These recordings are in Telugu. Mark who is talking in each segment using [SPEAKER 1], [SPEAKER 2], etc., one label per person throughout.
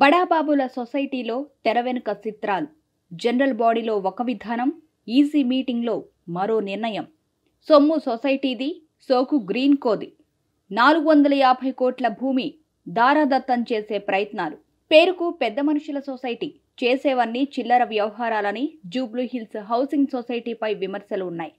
[SPEAKER 1] బడాబాబుల సొసైటీలో తెర వెనుక చిత్రాలు జనరల్ బాడీలో ఒక విధానం ఈజీ మీటింగ్లో మరో నిర్ణయం సొమ్ము సొసైటీది సోకు గ్రీన్ కోది నాలుగు వందల యాభై కోట్ల భూమి దారాదత్తం చేసే ప్రయత్నాలు పేరుకు పెద్ద మనుషుల సొసైటీ చేసేవన్నీ చిల్లర వ్యవహారాలని జూబ్లూ హిల్స్ హౌసింగ్ సొసైటీపై విమర్శలు ఉన్నాయి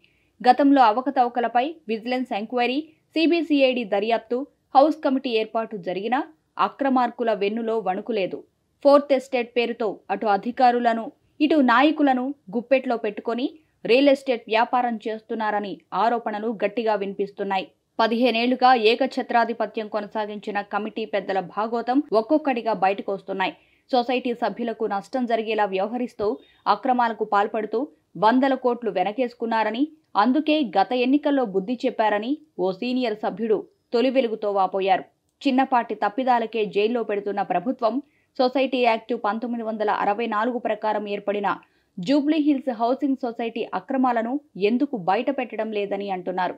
[SPEAKER 1] గతంలో అవకతవకలపై విజిలెన్స్ ఎంక్వైరీ సిబిసిఐడి దర్యాప్తు హౌస్ కమిటీ ఏర్పాటు జరిగినా అక్రమార్కుల వెన్నులో వణుకులేదు ఫోర్త్ ఎస్టేట్ పేరుతో అటు అధికారులను ఇటు నాయకులను గుప్పెట్లో పెట్టుకొని రియల్ ఎస్టేట్ వ్యాపారం చేస్తున్నారని ఆరోపణలు గట్టిగా వినిపిస్తున్నాయి పదిహేనేళ్లుగా ఏకఛత్రాధిపత్యం కొనసాగించిన కమిటీ పెద్దల భాగోతం ఒక్కొక్కటిగా బయటకు వస్తున్నాయి సొసైటీ సభ్యులకు నష్టం జరిగేలా వ్యవహరిస్తూ అక్రమాలకు పాల్పడుతూ వందల కోట్లు వెనకేసుకున్నారని అందుకే గత ఎన్నికల్లో బుద్ధి చెప్పారని ఓ సీనియర్ సభ్యుడు తొలి వెలుగుతో వాపోయారు చిన్నపాటి తప్పిదాలకే జైల్లో పెడుతున్న ప్రభుత్వం సొసైటీ యాక్టు పంతొమ్మిది వందల అరవై నాలుగు ప్రకారం ఏర్పడిన జూబ్లీ హిల్స్ హౌసింగ్ సొసైటీ అక్రమాలను ఎందుకు బయట పెట్టడం లేదని అంటున్నారు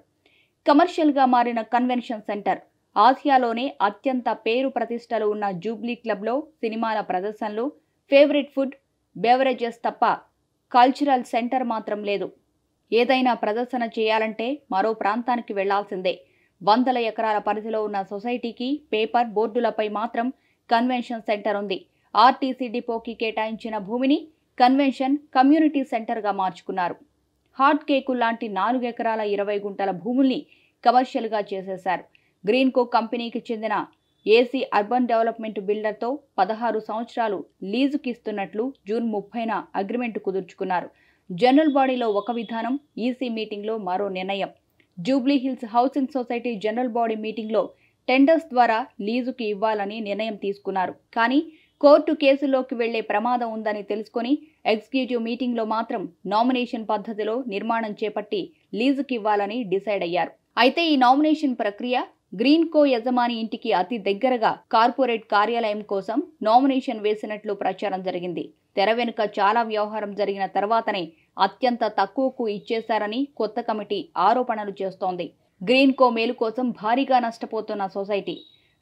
[SPEAKER 1] కమర్షియల్గా మారిన కన్వెన్షన్ సెంటర్ ఆసియాలోనే అత్యంత పేరు ప్రతిష్టలు ఉన్న జూబ్లీ క్లబ్లో సినిమాల ప్రదర్శనలు ఫేవరెట్ ఫుడ్ బెవరేజెస్ తప్ప కల్చరల్ సెంటర్ మాత్రం లేదు ఏదైనా ప్రదర్శన చేయాలంటే మరో ప్రాంతానికి వెళ్లాల్సిందే వందల ఎకరాల పరిధిలో ఉన్న సొసైటీకి పేపర్ బోర్డులపై మాత్రం కన్వెన్షన్ సెంటర్ ఉంది ఆర్టీసీ డిపోకి కేటాయించిన భూమిని కన్వెన్షన్ కమ్యూనిటీ సెంటర్గా మార్చుకున్నారు హాట్ కేకు లాంటి నాలుగు ఎకరాల ఇరవై గుంటల భూముల్ని కమర్షియల్గా చేసేశారు గ్రీన్కో కంపెనీకి చెందిన ఏసీ అర్బన్ డెవలప్మెంట్ బిల్డర్తో పదహారు సంవత్సరాలు లీజుకి ఇస్తున్నట్లు జూన్ ముప్పైన అగ్రిమెంట్ కుదుర్చుకున్నారు జనరల్ బాడీలో ఒక విధానం ఈసీ మీటింగ్లో మరో నిర్ణయం Jubilee Hills housing society general body మీటింగ్లో టెండర్స్ ద్వారా లీజుకి ఇవ్వాలని నిర్ణయం తీసుకున్నారు కానీ కోర్టు కేసులోకి వెళ్లే ప్రమాదం ఉందని తెలుసుకుని ఎగ్జిక్యూటివ్ మీటింగ్లో మాత్రం నామినేషన్ పద్ధతిలో నిర్మాణం చేపట్టి లీజుకి ఇవ్వాలని డిసైడ్ అయ్యారు అయితే ఈ నామినేషన్ ప్రక్రియ గ్రీన్ కో యజమాని ఇంటికి అతి దగ్గరగా కార్పొరేట్ కార్యాలయం కోసం నామినేషన్ వేసినట్లు ప్రచారం జరిగింది తెర వెనుక చాలా వ్యవహారం జరిగిన తర్వాతనే అత్యంత తక్కువకు ఇచ్చేశారని కొత్త కమిటీ ఆరోపణలు చేస్తోంది గ్రీన్కో మేలు కోసం భారీగా నష్టపోతున్న సొసైటీ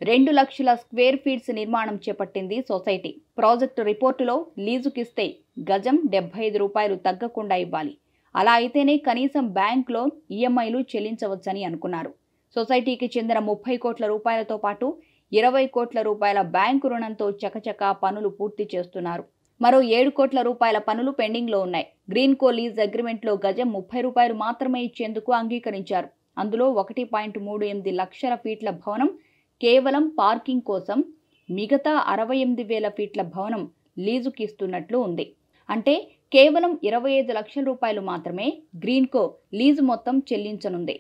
[SPEAKER 1] రెండు లక్షల స్క్వేర్ ఫీట్స్ నిర్మాణం చేపట్టింది సొసైటీ ప్రాజెక్టు రిపోర్టులో లీజుకిస్తే గజం డెబ్బై ఐదు రూపాయలు తగ్గకుండా ఇవ్వాలి అలా అయితేనే కనీసం బ్యాంక్ లోన్ ఈఎంఐలు చెల్లించవచ్చని అనుకున్నారు సొసైటీకి చెందిన ముప్పై కోట్ల రూపాయలతో పాటు ఇరవై కోట్ల రూపాయల బ్యాంకు రుణంతో చకచకా పనులు పూర్తి చేస్తున్నారు మరో ఏడు కోట్ల రూపాయల పనులు పెండింగ్లో ఉన్నాయి గ్రీన్ కో లీజ్ అగ్రిమెంట్లో గజం ముప్పై రూపాయలు మాత్రమే ఇచ్చేందుకు అంగీకరించారు అందులో ఒకటి పాయింట్ మూడు ఎనిమిది లక్షల ఫీట్ల భవనం కేవలం పార్కింగ్ కోసం మిగతా అరవై ఎనిమిది వేల ఫీట్ల భవనం లీజుకి ఇస్తున్నట్లు ఉంది అంటే కేవలం ఇరవై ఐదు లక్షల రూపాయలు మాత్రమే గ్రీన్ కో లీజు మొత్తం చెల్లించనుంది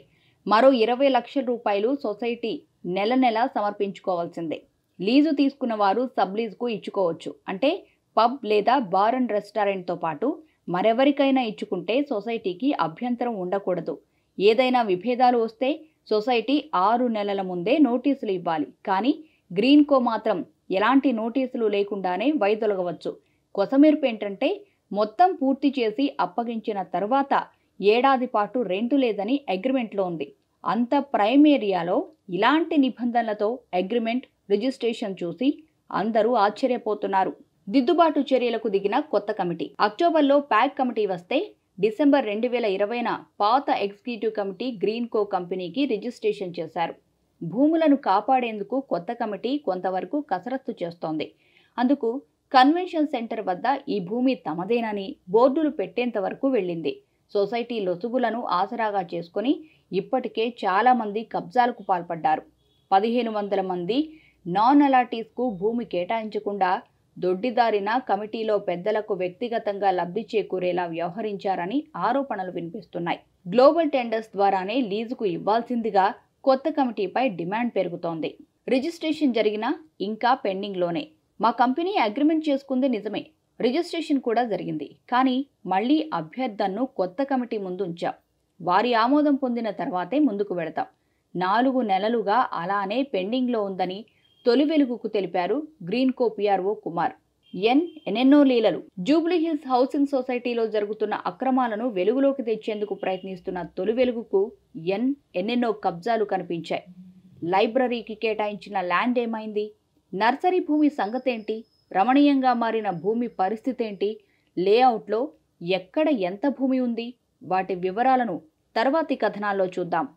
[SPEAKER 1] మరో ఇరవై లక్షల రూపాయలు సొసైటీ నెల నెల సమర్పించుకోవాల్సిందే లీజు తీసుకున్న వారు సబ్లీజ్కు ఇచ్చుకోవచ్చు అంటే పబ్ లేదా బార్ అండ్ రెస్టారెంట్తో పాటు మరెవరికైనా ఇచ్చుకుంటే సొసైటీకి అభ్యంతరం ఉండకూడదు ఏదైనా విభేదాలు వస్తే సొసైటీ ఆరు నెలల ముందే నోటీసులు ఇవ్వాలి కానీ గ్రీన్కో మాత్రం ఎలాంటి నోటీసులు లేకుండానే వైదొలగవచ్చు కొసమెరుపు ఏంటంటే మొత్తం పూర్తి చేసి అప్పగించిన తర్వాత ఏడాది పాటు రెంటు లేదని అగ్రిమెంట్లో ఉంది అంత ప్రైమ్ ఏరియాలో ఇలాంటి నిబంధనలతో అగ్రిమెంట్ రిజిస్ట్రేషన్ చూసి అందరూ ఆశ్చర్యపోతున్నారు దిద్దుబాటు చర్యలకు దిగిన కొత్త కమిటీ అక్టోబర్లో ప్యాక్ కమిటీ వస్తే డిసెంబర్ రెండు వేల ఇరవైన పాత ఎగ్జిక్యూటివ్ కమిటీ గ్రీన్ కో కంపెనీకి రిజిస్ట్రేషన్ చేశారు భూములను కాపాడేందుకు కొత్త కమిటీ కొంతవరకు కసరత్తు చేస్తోంది అందుకు కన్వెన్షన్ సెంటర్ వద్ద ఈ భూమి తమదేనని బోర్డులు పెట్టేంత వరకు వెళ్ళింది సొసైటీ లొసుగులను ఆసరాగా చేసుకుని ఇప్పటికే చాలామంది కబ్జాలకు పాల్పడ్డారు పదిహేను వందల మంది నాన్ అలాటీస్కు భూమి కేటాయించకుండా దొడ్డిదారిన కమిటీలో పెద్దలకు వ్యక్తిగతంగా లబ్ధి చేకూరేలా వ్యవహరించారని ఆరోపణలు వినిపిస్తున్నాయి గ్లోబల్ టెండర్స్ ద్వారానే లీజుకు ఇవ్వాల్సిందిగా కొత్త కమిటీపై డిమాండ్ పెరుగుతోంది రిజిస్ట్రేషన్ జరిగినా ఇంకా పెండింగ్లోనే మా కంపెనీ అగ్రిమెంట్ చేసుకుంది నిజమే రిజిస్ట్రేషన్ కూడా జరిగింది కానీ మళ్ళీ అభ్యర్థనను కొత్త కమిటీ ముందు ఉంచాం వారి ఆమోదం పొందిన తర్వాతే ముందుకు వెడతాం నాలుగు నెలలుగా అలానే పెండింగ్లో ఉందని తొలి వెలుగుకు తెలిపారు గ్రీన్ కో పిఆర్ఓ కుమార్ ఎన్ ఎన్నెన్నో లీలలు జూబ్లీహిల్స్ హౌసింగ్ సొసైటీలో జరుగుతున్న అక్రమాలను వెలుగులోకి తెచ్చేందుకు ప్రయత్నిస్తున్న తొలి వెలుగుకు ఎన్ ఎన్నెన్నో కబ్జాలు కనిపించాయి లైబ్రరీకి కేటాయించిన ల్యాండ్ ఏమైంది నర్సరీ భూమి సంగతేంటి రమణీయంగా మారిన భూమి పరిస్థితేంటి లేఅవుట్లో ఎక్కడ ఎంత భూమి ఉంది వాటి వివరాలను తర్వాతి కథనాల్లో చూద్దాం